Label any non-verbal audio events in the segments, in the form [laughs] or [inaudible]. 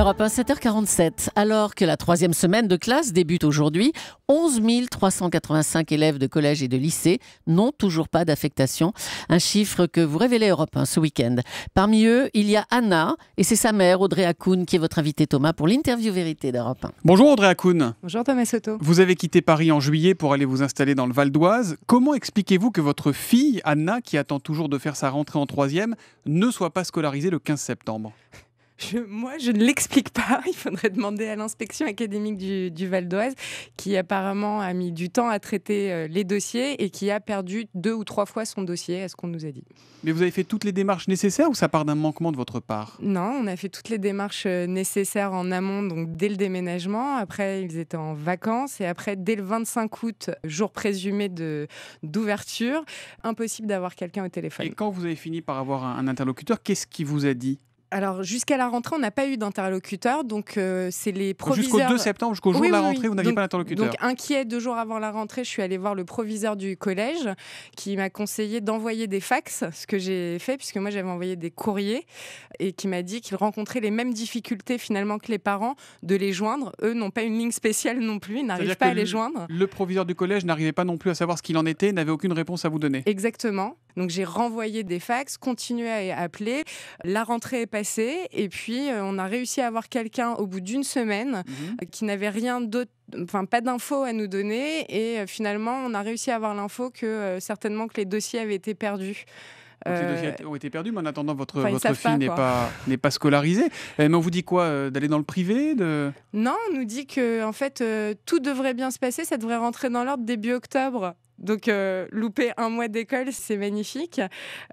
Europe 1, 7h47. Alors que la troisième semaine de classe débute aujourd'hui, 11 385 élèves de collège et de lycée n'ont toujours pas d'affectation. Un chiffre que vous révélez Europe 1 ce week-end. Parmi eux, il y a Anna et c'est sa mère, Audrey Akoun, qui est votre invitée Thomas pour l'interview vérité d'Europe 1. Bonjour Audrey Akoun. Bonjour Thomas Soto. Vous avez quitté Paris en juillet pour aller vous installer dans le Val d'Oise. Comment expliquez-vous que votre fille, Anna, qui attend toujours de faire sa rentrée en troisième, ne soit pas scolarisée le 15 septembre moi, je ne l'explique pas. [laughs] Il faudrait demander à l'inspection académique du, Val d'Oise, qui apparemment a mis du temps à traiter euh, les dossiers et qui a perdu deux ou trois fois son dossier, à ce qu'on nous a dit. Mais vous avez fait toutes les démarches nécessaires ou ça part d'un manquement de votre part Non, on a fait toutes les démarches euh, nécessaires en amont, donc dès le déménagement. Après, ils étaient en vacances et après, dès le 25 août, jour présumé de d'ouverture, impossible d'avoir quelqu'un au téléphone. Et quand vous avez fini par avoir un, un interlocuteur, qu'est-ce qui vous a dit alors, jusqu'à la rentrée, on n'a pas eu d'interlocuteur. Donc, euh, c'est les proviseurs. Jusqu'au 2 septembre, jusqu'au jour de la rentrée, vous n'aviez pas d'interlocuteur. Donc, inquiet, deux jours avant la rentrée, je suis allée voir le proviseur du collège qui m'a conseillé d'envoyer des fax, ce que j'ai fait, puisque moi, j'avais envoyé des courriers et qui m'a dit qu'il rencontrait les mêmes difficultés finalement que les parents de les joindre. Eux n'ont pas une ligne spéciale non plus, ils n'arrivent pas à les joindre. Le proviseur du collège n'arrivait pas non plus à savoir ce qu'il en était, n'avait aucune réponse à vous donner. Exactement. Donc j'ai renvoyé des fax, continué à appeler. La rentrée est passée et puis euh, on a réussi à avoir quelqu'un au bout d'une semaine mhm. euh, qui n'avait rien d'autre enfin pas d'infos à nous donner et euh, finalement on a réussi à avoir l'info que certainement que les dossiers avaient été perdus. les dossiers ont été perdus, mais en attendant, votre, votre fille n'est pas, n'est pas scolarisée. Eh, mais on vous dit quoi D'aller dans le privé de... Non, on nous dit que en fait, tout devrait bien se passer, ça devrait rentrer dans l'ordre début octobre. Donc, euh, louper un mois d'école, c'est magnifique.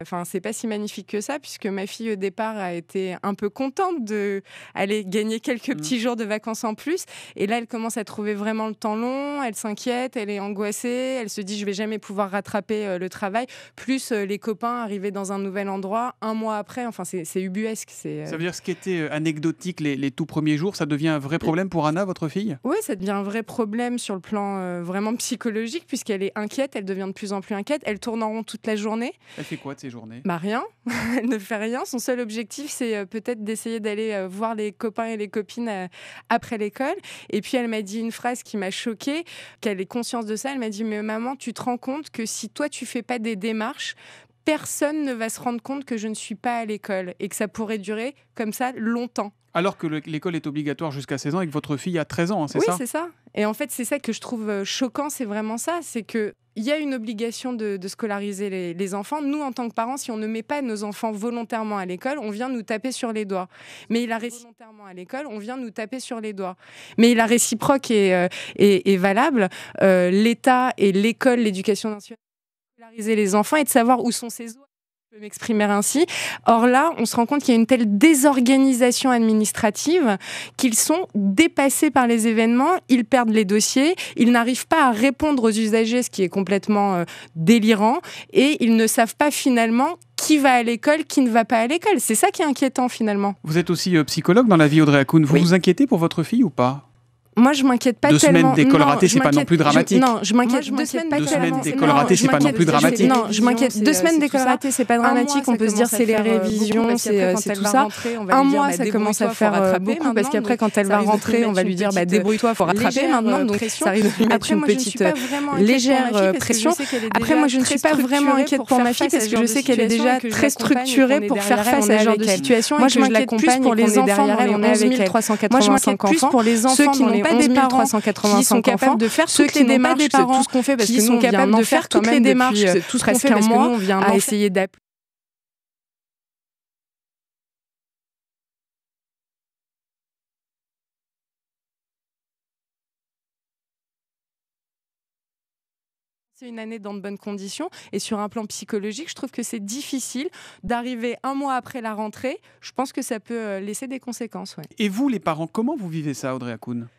Enfin, c'est pas si magnifique que ça, puisque ma fille, au départ, a été un peu contente de aller gagner quelques mm. petits jours de vacances en plus. Et là, elle commence à trouver vraiment le temps long. Elle s'inquiète, elle est angoissée. Elle se dit, je vais jamais pouvoir rattraper euh, le travail. Plus euh, les copains arrivés dans un nouvel endroit, un mois après. Enfin, c'est ubuesque. Ça veut dire ce qui était anecdotique les, les, tout premiers jours, ça devient un vrai problème pour Anna, votre fille Oui, ça devient un vrai problème sur le plan vraiment psychologique, puisqu'elle est inquiète elle devient de plus en plus inquiète, elle tourne en rond toute la journée. Elle fait quoi de ces journées Bah rien, [laughs] elle ne fait rien. Son seul objectif, c'est euh, peut-être d'essayer d'aller euh, voir les copains et les copines euh, après l'école. Et puis elle m'a dit une phrase qui m'a choquée, qu'elle ait conscience de ça. Elle m'a dit, mais maman, tu te rends compte que si toi, tu fais pas des démarches, personne ne va se rendre compte que je ne suis pas à l'école et que ça pourrait durer comme ça longtemps. Alors que l'école est obligatoire jusqu'à 16 ans et que votre fille a 13 ans, hein, c'est ça Oui, c'est ça. Et en fait, c'est ça que je trouve euh, choquant, c'est vraiment ça, c'est que il y a une obligation de, scolariser les, enfants. Nous, en tant que parents, si on ne met pas nos enfants volontairement à l'école, on vient nous taper sur les doigts. Mais il a volontairement à l'école, on vient nous taper sur les doigts. Mais la réciproque est, euh, est, valable. Euh, L'État et l'école, l'éducation nationale les enfants et de savoir où sont ces Je peux m'exprimer ainsi. Or là, on se rend compte qu'il y a une telle désorganisation administrative qu'ils sont dépassés par les événements, ils perdent les dossiers, ils n'arrivent pas à répondre aux usagers, ce qui est complètement euh, délirant, et ils ne savent pas finalement qui va à l'école, qui ne va pas à l'école. C'est ça qui est inquiétant finalement. Vous êtes aussi euh, psychologue dans la vie, Audrey Hakoun. Vous vous inquiétez pour votre fille ou pas moi, je m'inquiète pas tellement. Deux semaines d'école ratée, c'est pas non plus dramatique. non, je m'inquiète. Deux semaines d'école ratée, c'est pas non plus dramatique. Non, je m'inquiète. Deux euh, semaines d'école ratée, c'est pas dramatique. On peut se dire c'est les euh, révisions, c'est euh, tout ça. Un mois, bah, ça commence à faire beaucoup parce qu'après, quand elle va rentrer, on va lui dire bah, débrouille-toi, faut rattraper maintenant. Donc, ça arrive après une petite légère pression. Après, moi, je ne suis pas vraiment inquiète pour ma fille parce que je sais qu'elle est déjà très structurée pour faire face à ce genre de situation. Moi, je m'inquiète pour les enfants On Moi, je m'inquiète pour les enfants des parents qui sont capables de faire toutes les démarches, c'est tout ce qu'on fait parce qu'ils sont capables de faire toutes les démarches, euh, tout ce qu'on fait parce que nous on vient à essayer d'appeler C'est une année dans de bonnes conditions et sur un plan psychologique, je trouve que c'est difficile d'arriver un mois après la rentrée. Je pense que ça peut euh, laisser des conséquences. Et vous, les parents, comment vous vivez ça, Audrey Akoun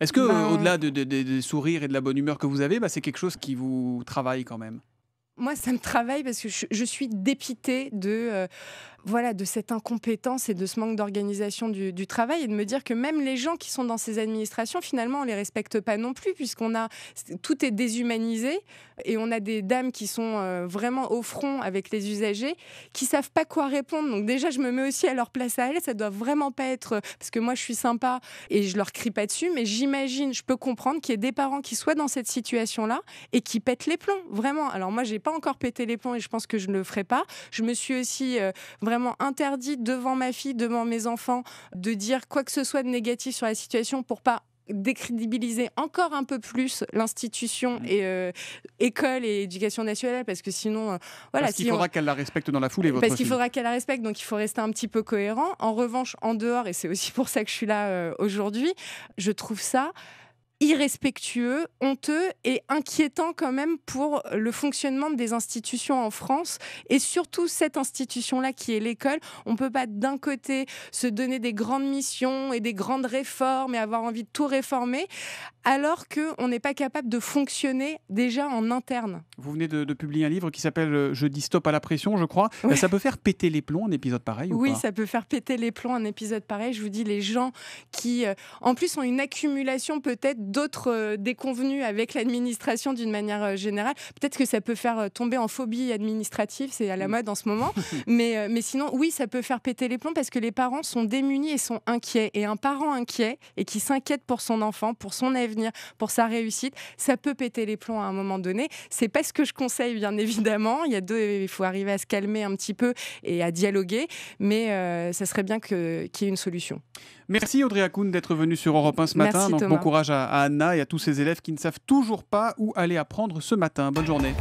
est-ce que, ben, au-delà des sourires et de la bonne humeur que vous avez, bah, c'est quelque chose qui vous travaille quand même moi, ça me travaille parce que je, suis dépitée de euh, voilà, de cette incompétence et de ce manque d'organisation du, travail et de me dire que même les gens qui sont dans ces administrations, finalement, on les respecte pas non plus puisqu'on a tout est déshumanisé et on a des dames qui sont euh, vraiment au front avec les usagers qui savent pas quoi répondre. Donc déjà, je me mets aussi à leur place à elles. Ça doit vraiment pas être euh, parce que moi, je suis sympa et je leur crie pas dessus, mais j'imagine, je peux comprendre qu'il y ait des parents qui soient dans cette situation-là et qui pètent les plombs, vraiment. Alors moi, j'ai pas encore pété les plombs et je pense que je ne le ferai pas. Je me suis aussi euh, vraiment interdit devant ma fille, devant mes enfants, de dire quoi que ce soit de négatif sur la situation pour pas décrédibiliser encore un peu plus l'institution et euh, école et éducation nationale parce que sinon euh, voilà parce qu'il faudra qu'elle la respecte dans la foulée parce qu'il faudra qu'elle la respecte donc il faut rester un petit peu cohérent en revanche en dehors et c'est aussi pour ça que je suis là euh, aujourd'hui je trouve ça irrespectueux, honteux et inquiétant quand même pour le fonctionnement des institutions en France et surtout cette institution-là qui est l'école. On ne peut pas d'un côté se donner des grandes missions et des grandes réformes et avoir envie de tout réformer, alors qu'on n'est pas capable de fonctionner déjà en interne. Vous venez de, publier un livre qui s'appelle euh, Je dis stop à la pression, je crois. Ça peut faire péter les plombs un épisode pareil Oui, ça peut faire péter les plombs un épisode pareil. Je vous dis, les gens qui, euh, en plus, ont une accumulation peut-être d'autres déconvenues déconvenus avec l'administration d'une manière euh, générale. Peut-être que ça peut faire tomber en phobie administrative, c'est à la mm. mode en ce moment. [laughs] mais, mais sinon, oui, ça peut faire péter les plombs parce que les parents sont démunis et sont inquiets. Et un parent inquiet et qui s'inquiète pour son enfant, pour son avenir, pour sa réussite, ça peut péter les plombs à un moment donné. C'est pas ce que je conseille, bien [laughs] évidemment. Il y a deux, il faut arriver à se calmer un petit peu et à dialoguer, mais euh, ça serait bien qu'il y ait une solution. Merci Audrey Hakoun d'être venue sur Europe 1 ce matin. bon courage à, Anna et à tous ses élèves qui ne savent toujours pas où aller apprendre ce matin. Bonne journée.